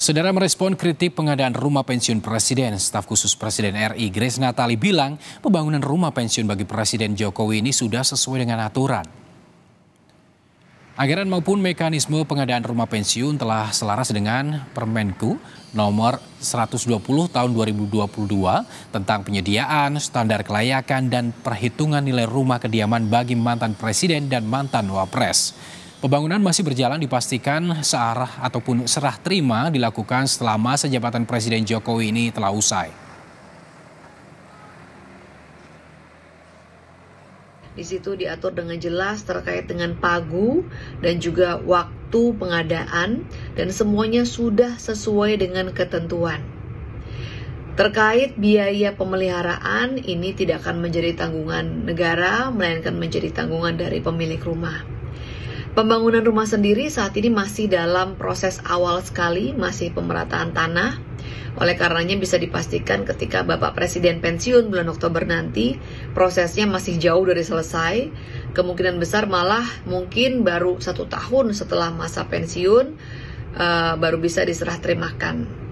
Saudara merespon kritik pengadaan rumah pensiun presiden, staf khusus Presiden RI Grace Natali bilang pembangunan rumah pensiun bagi Presiden Jokowi ini sudah sesuai dengan aturan. Anggaran maupun mekanisme pengadaan rumah pensiun telah selaras dengan Permenku nomor 120 tahun 2022 tentang penyediaan, standar kelayakan, dan perhitungan nilai rumah kediaman bagi mantan presiden dan mantan wapres. Pembangunan masih berjalan dipastikan searah ataupun serah terima dilakukan setelah masa jabatan Presiden Jokowi ini telah usai. Di situ diatur dengan jelas terkait dengan pagu dan juga waktu pengadaan dan semuanya sudah sesuai dengan ketentuan. Terkait biaya pemeliharaan ini tidak akan menjadi tanggungan negara melainkan menjadi tanggungan dari pemilik rumah. Pembangunan rumah sendiri saat ini masih dalam proses awal sekali, masih pemerataan tanah. Oleh karenanya bisa dipastikan ketika Bapak Presiden pensiun bulan Oktober nanti, prosesnya masih jauh dari selesai. Kemungkinan besar malah mungkin baru satu tahun setelah masa pensiun uh, baru bisa diserah terimakan.